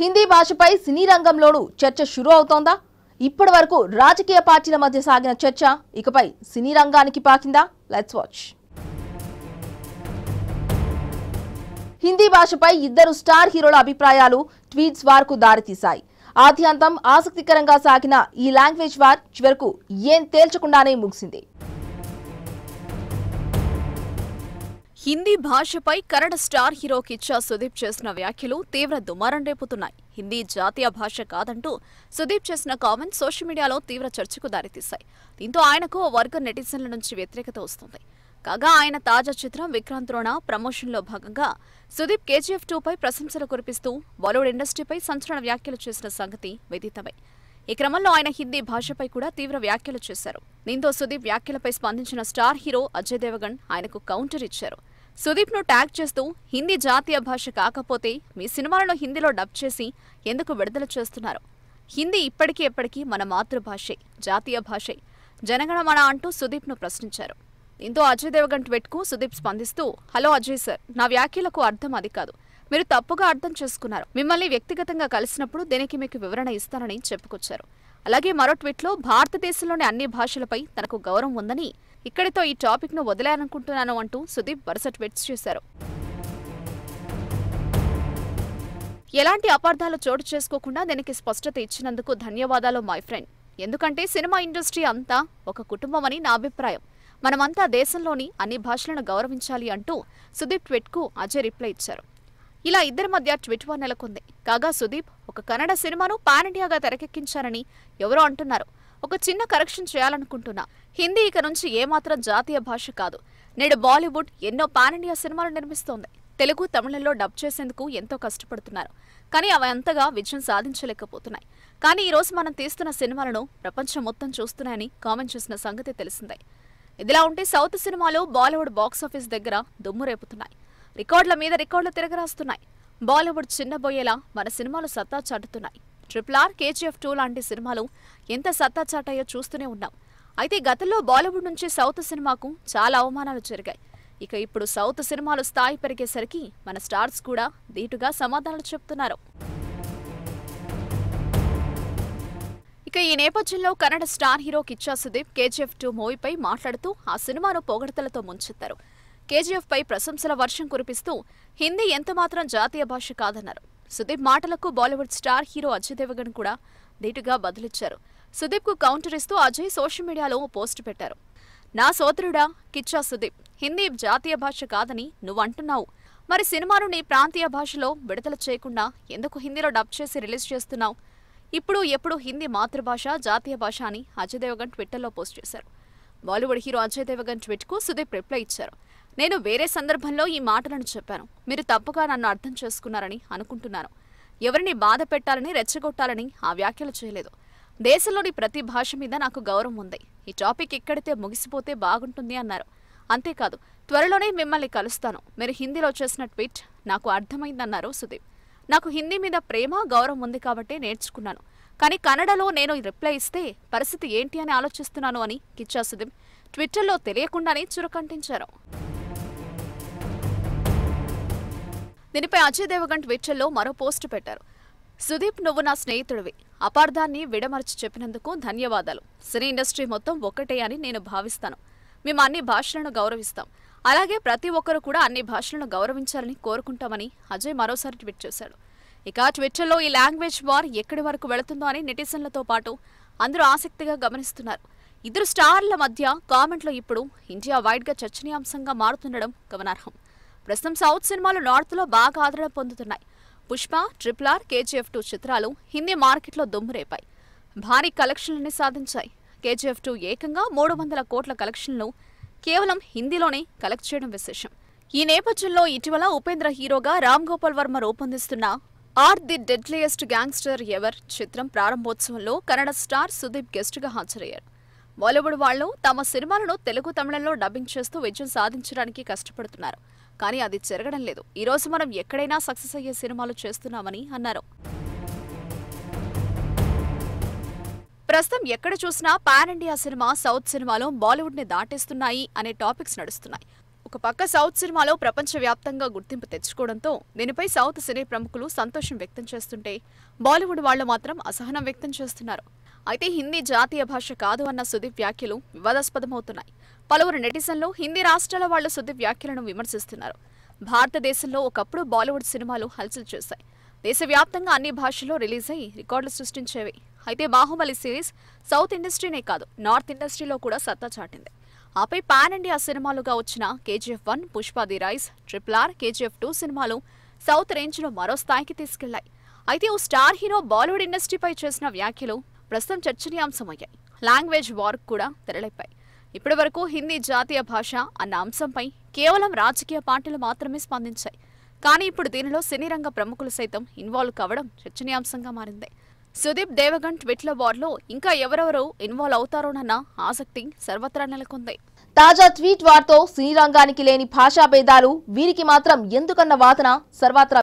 హిందీ భాషపై సినీ రంగంలోనూ చర్చ షురు అవుతోందా ఇప్పటి వరకు రాజకీయ పార్టీల మధ్య సాగిన చర్చ ఇకపై సినీ రంగానికి పాకిందా లెట్స్ వాచ్ హిందీ భాషపై ఇద్దరు స్టార్ హీరోల అభిప్రాయాలు ట్వీట్స్ వార్కు దారితీశాయి ఆద్యంతం ఆసక్తికరంగా సాగిన ఈ లాంగ్వేజ్ వార్ చివరకు ఏం తేల్చకుండానే ముగిసింది హిందీ భాషపై కన్నడ స్టార్ హీరో కిచ్చా సుదీప్ చేసిన వ్యాఖ్యలు తీవ్ర దుమారం రేపుతున్నాయి హిందీ జాతీయ భాష కాదంటూ సుదీప్ చేసిన కామెంట్ సోషల్ మీడియాలో తీవ్ర చర్చకు దారితీశాయి దీంతో ఆయనకు వర్గ నెటిజన్ల నుంచి వ్యతిరేకత వస్తుంది కాగా ఆయన తాజా చిత్రం విక్రాంత్ రోణ ప్రమోషన్లో భాగంగా సుదీప్ కేజీఎఫ్ టూపై ప్రశంసలు కురిపిస్తూ బాలీవుడ్ ఇండస్ట్రీపై సంచలన వ్యాఖ్యలు చేసిన సంగతి విదితమై ఈ క్రమంలో ఆయన హిందీ భాషపై కూడా తీవ్ర వ్యాఖ్యలు చేశారు దీంతో సుదీప్ వ్యాఖ్యలపై స్పందించిన స్టార్ హీరో అజయ్ దేవగణ్ ఆయనకు కౌంటర్ ఇచ్చారు సుదీప్ ను ట్యాగ్ చేస్తూ హిందీ జాతీయ భాష కాకపోతే మీ సినిమాలను హిందీలో డబ్ చేసి ఎందుకు విడుదల చేస్తున్నారు హిందీ ఇప్పటికీ ఎప్పటికీ మన మాతృభాషే జాతీయ భాషే జనగణమణ అంటూ సుదీప్ ను ప్రశ్నించారు దీంతో అజయ్ దేవగన్ కు సుదీప్ స్పందిస్తూ హలో అజయ్ సార్ నా వ్యాఖ్యలకు అర్థం అది కాదు మీరు తప్పుగా అర్థం చేసుకున్నారు మిమ్మల్ని వ్యక్తిగతంగా కలిసినప్పుడు దీనికి మీకు వివరణ ఇస్తానని చెప్పుకొచ్చారు అలాగే మరో ట్వీట్లో భారతదేశంలోని అన్ని భాషలపై తనకు గౌరవం ఉందని ఇక్కడితో ఈ టాపిక్ ను వదిలేయాలనుకుంటున్నాను అంటూ సుదీప్ వరుస ట్వీట్స్ చేశారు ఎలాంటి అపార్థాలు చోటు చేసుకోకుండా దీనికి స్పష్టత ఇచ్చినందుకు ధన్యవాదాలు మై ఫ్రెండ్ ఎందుకంటే సినిమా ఇండస్ట్రీ అంతా ఒక కుటుంబం అని నా అభిప్రాయం మనమంతా దేశంలోని అన్ని భాషలను గౌరవించాలి అంటూ సుదీప్ ట్వీట్కు అజయ్ రిప్లై ఇచ్చారు ఇలా ఇద్దరి మధ్య ట్విట్ వార్ నెలకొంది కాగా సుదీప్ ఒక కన్నడ సినిమాను పాన్ ఇండియాగా తెరకెక్కించారని ఎవరో అంటున్నారు ఒక చిన్న కరెక్షన్ చేయాలనుకుంటున్నా హిందీ ఇక నుంచి ఏమాత్రం జాతీయ భాష కాదు నేడు బాలీవుడ్ ఎన్నో పాన్ ఇండియా సినిమాలు నిర్మిస్తోంది తెలుగు తమిళంలో డబ్ చేసేందుకు ఎంతో కష్టపడుతున్నారు కానీ అవి అంతగా విజయం సాధించలేకపోతున్నాయి కానీ ఈరోజు మనం తీస్తున్న సినిమాలను ప్రపంచం మొత్తం చూస్తున్నాయని కామెంట్ చేసిన సంగతి తెలిసిందే ఇదిలా ఉంటే సౌత్ సినిమాలు బాలీవుడ్ బాక్సాఫీస్ దగ్గర దుమ్ము రేపుతున్నాయి రికార్డుల మీద రికార్డులు తిరగరాస్తున్నాయి బాలీవుడ్ చిన్నబోయేలా మన సినిమాలు సత్తా చాటుతున్నాయి ట్రిపుల్ ఆర్ కేజీఎఫ్ టూ లాంటి సినిమాలు ఎంత సత్తా చాటాయో చూస్తూనే ఉన్నాం అయితే గతంలో బాలీవుడ్ నుంచి సౌత్ సినిమాకు చాలా అవమానాలు జరిగాయి ఇక ఇప్పుడు సౌత్ సినిమాలు స్థాయి పెరిగేసరికి మన స్టార్స్ కూడా ధీటుగా సమాధానాలు చెప్తున్నారు ఇక ఈ నేపథ్యంలో Kannada star hero Kiccha Sudeep KGF two మూవీపై మాట్లాడుతూ ఆ సినిమాను పొగడతలతో ముంచెత్తారు కేజీఎఫ్ పై ప్రశంసల వర్షం కురిపిస్తూ హిందీ ఎంతమాత్రం జాతీయ భాష కాదన్నారు సుదీప్ మాటలకు Bollywood star hero Ajay Devgn కూడా ధీటుగా బదులిచ్చారు సుదీప్ కు కౌంటర్ ఇస్తూ అజయ్ సోషల్ మీడియాలో పోస్ట్ పెట్టారు నా సోదరుడా కిచ్చా సుదీప్ హిందీ జాతీయ భాష కాదని నువ్వు అంటున్నావు మరి సినిమాను నీ ప్రాంతీయ భాషలో విడుదల చేయకుండా ఎందుకు హిందీలో డబ్ చేసి రిలీజ్ చేస్తున్నావు ఇప్పుడు ఎప్పుడు హిందీ మాతృభాష జాతీయ భాష అని అజయ్ దేవగన్ ట్విట్టర్లో పోస్ట్ చేశారు బాలీవుడ్ హీరో అజయ్ దేవగన్ కు సుదీప్ రిప్లై ఇచ్చారు నేను వేరే సందర్భంలో ఈ మాటలను చెప్పాను మీరు తప్పుగా నన్ను అర్థం చేసుకున్నారని అనుకుంటున్నాను ఎవరిని బాధ పెట్టాలని రెచ్చగొట్టాలని ఆ వ్యాఖ్యలు చేయలేదు దేశంలోని ప్రతి భాష మీద నాకు గౌరవం ఉంది ఈ టాపిక్ ఇక్కడితే ముగిసిపోతే బాగుంటుంది అన్నారు అంతేకాదు త్వరలోనే మిమ్మల్ని కలుస్తాను మీరు హిందీలో చేసిన ట్వీట్ నాకు అర్థమైందన్నారు సుదీప్ నాకు హిందీ మీద ప్రేమ గౌరవం ఉంది కాబట్టి నేర్చుకున్నాను కానీ కన్నడలో నేను రిప్లై ఇస్తే పరిస్థితి ఏంటి అని ఆలోచిస్తున్నాను అని కిచ్చా సుదీప్ ట్విట్టర్లో తెలియకుండానే చురకంటించారు దీనిపై అజయ్ దేవగన్ ట్విట్టర్లో మరో పోస్టు పెట్టారు సుదీప్ నువ్వు నా స్నేహితుడివి అపార్థాన్ని విడమర్చి చెప్పినందుకు ధన్యవాదాలు సినీ ఇండస్ట్రీ మొత్తం ఒక్కటే అని నేను భావిస్తాను మేము అన్ని భాషలను గౌరవిస్తాం అలాగే ప్రతి ఒక్కరూ కూడా అన్ని భాషలను గౌరవించాలని కోరుకుంటామని అజయ్ మరోసారి ట్వీట్ చేశాడు ఇక ట్విట్టర్లో ఈ లాంగ్వేజ్ వార్ ఎక్కడి వరకు వెళుతుందో అని నెటిజన్లతో పాటు అందరూ ఆసక్తిగా గమనిస్తున్నారు ఇద్దరు స్టార్ల మధ్య కామెంట్లో ఇప్పుడు ఇండియా వైడ్గా చర్చనీయాంశంగా మారుతుండడం గమనార్హం ప్రస్తుతం సౌత్ సినిమాలు నార్త్లో బాగా ఆదరణ పొందుతున్నాయి Pushpa triple R KGF two చిత్రాలు హిందీ మార్కెట్లో దుమ్మురేపాయి భారీ కలెక్షన్లని సాధించాయి కేజీఎఫ్ టూ ఏకంగా మూడు వందల కోట్ల కలెక్షన్లు కేవలం హిందీలోనే కలెక్ట్ చేయడం విశేషం ఈ నేపథ్యంలో ఇటీవల ఉపేంద్ర హీరోగా రామ్ గోపాల్ వర్మ రూపొందిస్తున్న R the deadliest gangster ever చిత్రం ప్రారంభోత్సవంలో కన్నడ స్టార్ సుదీప్ గెస్ట్గా హాజరయ్యారు బాలీవుడ్ వాళ్ళు తమ సినిమాలను తెలుగు తమిళంలో డబ్బింగ్ చేస్తూ విజయం సాధించడానికి కష్టపడుతున్నారు కానీ అది జరగడం లేదు ఈరోజు మనం ఎక్కడైనా సక్సెస్ అయ్యే సినిమాలు చేస్తున్నామని అన్నారు ప్రస్తుతం ఎక్కడ చూసినా పాన్ ఇండియా సినిమా సౌత్ సినిమాలో బాలీవుడ్ ని దాటేస్తున్నాయి అనే టాపిక్స్ నడుస్తున్నాయి ఒక పక్క సౌత్ సినిమాలో ప్రపంచవ్యాప్తంగా గుర్తింపు తెచ్చుకోవడంతో దీనిపై సౌత్ సినీ ప్రముఖులు సంతోషం వ్యక్తం చేస్తుంటే బాలీవుడ్ వాళ్లు మాత్రం అసహనం వ్యక్తం చేస్తున్నారు అయితే హిందీ జాతీయ భాష కాదు అన్న సుదీప్ వ్యాఖ్యలు వివాదాస్పదమవుతున్నాయి పలువురు నెటిజన్లు హిందీ రాష్ట్రాల వాళ్ల సుదీప్ వ్యాఖ్యలను విమర్శిస్తున్నారు భారతదేశంలో ఒకప్పుడు బాలీవుడ్ సినిమాలు హల్చల్ చేశాయి దేశవ్యాప్తంగా అన్ని భాషల్లో రిలీజ్ అయి రికార్డులు సృష్టించేవి అయితే బాహుబలి సిరీస్ సౌత్ ఇండస్ట్రీనే కాదు నార్త్ ఇండస్ట్రీలో కూడా సత్తా చాటింది ఆపై పాన్ ఇండియా సినిమాలుగా వచ్చిన KGF one Pushpa the rise triple R KGF two సినిమాలు సౌత్ రేంజ్లో మరో స్థాయికి తీసుకెళ్లాయి అయితే ఓ స్టార్ హీరో బాలీవుడ్ ఇండస్ట్రీపై చేసిన వ్యాఖ్యలు ప్రస్తుతం చర్చనీయాంశమయ్యాయి లాంగ్వేజ్ వార్ కూడా తెరలేపాయి ఇప్పటి వరకు హిందీ జాతీయ భాష అన్న అంశంపై కేవలం రాజకీయ పార్టీలు మాత్రమే స్పందించాయి కానీ ఇప్పుడు దీనిలో సినీ రంగ ప్రముఖులు సైతం ఇన్వాల్వ్ కావడం చర్చనీయాంశంగా మారింది సుదీప్ దేవగన్ ట్విట్ల వార్లో ఇంకా ఎవరెవరు ఇన్వాల్వ్ అవుతారోనన్న ఆసక్తి సర్వత్రా నెలకొంది తాజా ట్వీట్ వార్తో సినీ రంగానికి లేని భాషా భేదాలు వీరికి మాత్రం ఎందుకన్న వాదన సర్వత్రా